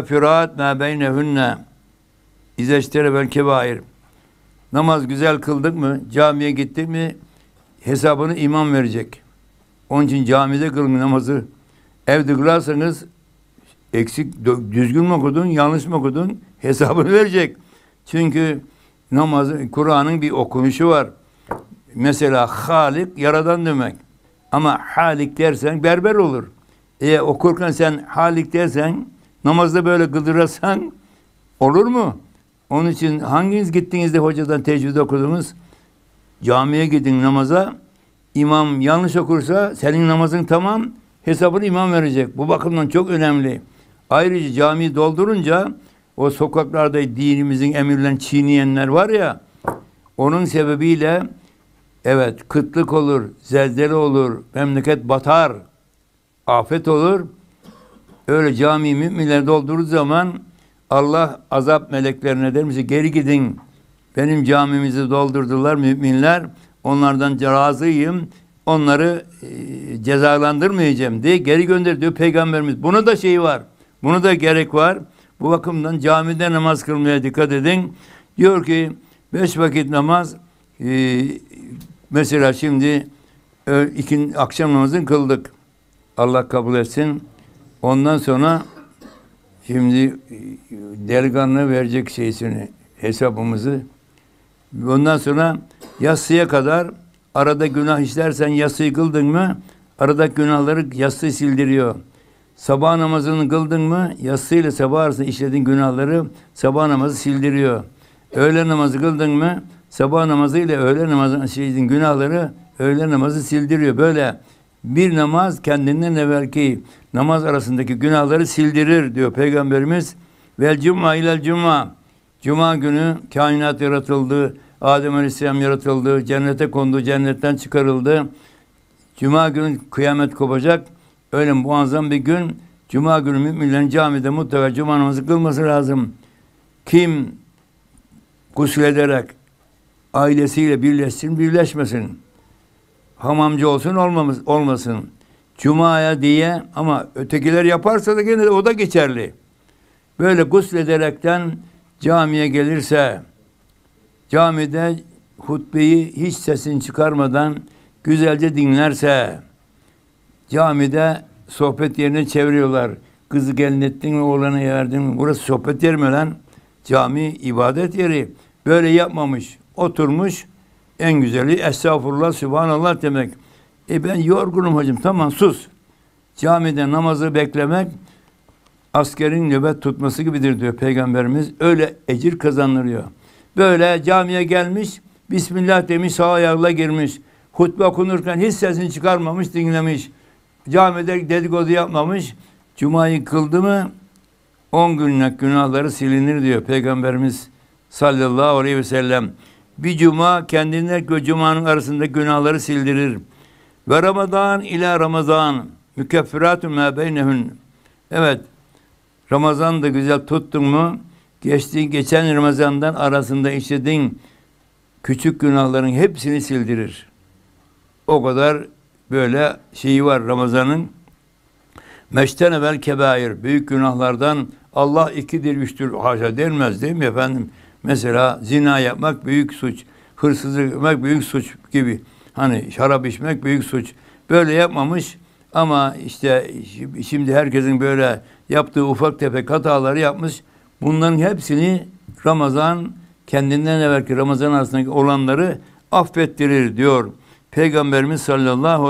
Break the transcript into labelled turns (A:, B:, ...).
A: firat ma beynehünne izeştere ben kebair. Namaz güzel kıldık mı, camiye gittik mi hesabını imam verecek. Onun için camide kılın namazı. Evde kılarsanız eksik, düzgün mü okudun, yanlış mı okudun hesabını verecek. Çünkü namazı, Kur'an'ın bir okunuşu var. Mesela Halik, yaradan demek. Ama Halik dersen berber olur. E korkan sen Halik dersen Namazda böyle gıdırasan olur mu? Onun için hanginiz gittiğinizde hocadan tecvid okudunuz? Camiye gidin namaza. İmam yanlış okursa senin namazın tamam hesabını imam verecek. Bu bakımdan çok önemli. Ayrıca camiyi doldurunca o sokaklarda dinimizin emirlerini çiğneyenler var ya onun sebebiyle evet kıtlık olur, zelzele olur, memleket batar, afet olur. Öyle cami müminler doldurduğu zaman Allah azap meleklerine der geri gidin. Benim camimizi doldurdular müminler. Onlardan razıyım. Onları e, cezalandırmayacağım diye geri gönder diyor peygamberimiz. bunu da şeyi var. bunu da gerek var. Bu bakımdan camide namaz kılmaya dikkat edin. Diyor ki beş vakit namaz e, mesela şimdi e, ikin, akşam namazını kıldık. Allah kabul etsin. Ondan sonra şimdi delikanlı verecek şeysini, hesabımızı. Ondan sonra yatsıya kadar arada günah işlersen yatsıyı kıldın mı arada günahları yatsı sildiriyor. Sabah namazını kıldın mı yatsıyla sabah arasında işlediğin günahları sabah namazı sildiriyor. Öğle namazı kıldın mı sabah namazıyla öğle namazı şeyin günahları öğle namazı sildiriyor. Böyle bir namaz kendinden evvelki namaz arasındaki günahları sildirir diyor Peygamberimiz. Vel cuma ile cuma. Cuma günü kainat yaratıldı, Adem Aleyhisselam yaratıldı, cennete kondu, cennetten çıkarıldı. Cuma günü kıyamet kopacak. Öyle muazzam bir gün. Cuma günü müminlerin camide mutlaka cuma namazı kılması lazım. Kim gusül ederek ailesiyle birleşsin, birleşmesin hamamcı olsun olmamız, olmasın. Cuma'ya diye ama ötekiler yaparsa da gene o da geçerli. Böyle guslederekten camiye gelirse camide hutbeyi hiç sesin çıkarmadan güzelce dinlerse camide sohbet yerine çeviriyorlar. Kızı gelin ettin mi oğlanı verdin mi? Burası sohbet yeri mi lan? Cami ibadet yeri. Böyle yapmamış. Oturmuş en güzeli estağfurullah, subhanallah demek. E ben yorgunum hacım. Tamam sus. Camide namazı beklemek askerin nöbet tutması gibidir diyor Peygamberimiz. Öyle ecir kazanılıyor. Böyle camiye gelmiş, Bismillah demiş, sağ ayağıyla girmiş. Hutbe okunurken hiç sesini çıkarmamış, dinlemiş. Camide dedikodu yapmamış. Cuma'yı kıldı mı on günlük günahları silinir diyor Peygamberimiz sallallahu aleyhi ve sellem bir cuma kendine göre cumanın arasında günahları sildirir. Ve Ramazan ile Ramazan mükeffiratun ma beynehün. Evet. Ramazan da güzel tuttun mu? Geçtiğin geçen Ramazan'dan arasında işlediğin küçük günahların hepsini sildirir. O kadar böyle şeyi var Ramazan'ın. Meşten evvel kebair. Büyük günahlardan Allah ikidir, üçtür. Haşa denmez değil mi efendim? Mesela zina yapmak büyük suç, hırsızlık yapmak büyük suç gibi. Hani şarap içmek büyük suç. Böyle yapmamış ama işte şimdi herkesin böyle yaptığı ufak tefek hataları yapmış. Bunların hepsini Ramazan kendinden evvelki Ramazan arasındaki olanları affettirir diyor. Peygamberimiz sallallahu aleyhi ve sellem.